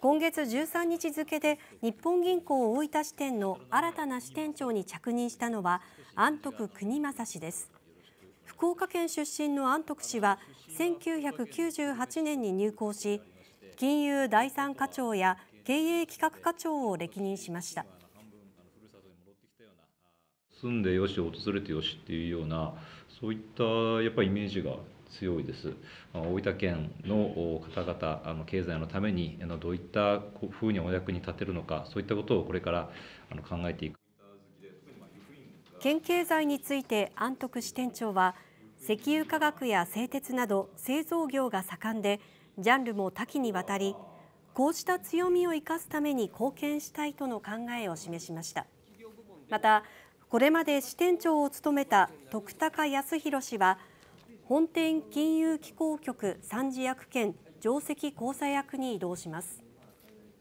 今月13日付で日本銀行大分支店の新たな支店長に着任したのは安徳国正氏です福岡県出身の安徳氏は1998年に入行し金融第三課長や経営企画課長を歴任しました住んでよし訪れてよしっていうようなそういったやっぱりイメージが強いです。大分県の方々、あの経済のためにあのどういったふうにお役に立てるのか、そういったことをこれからあの考えていく。県経済について安徳支店長は、石油化学や製鉄など製造業が盛んで、ジャンルも多岐にわたり、こうした強みを生かすために貢献したいとの考えを示しました。またこれまで支店長を務めた徳高康弘氏は本店金融機構局三次役兼上席交際役に移動します。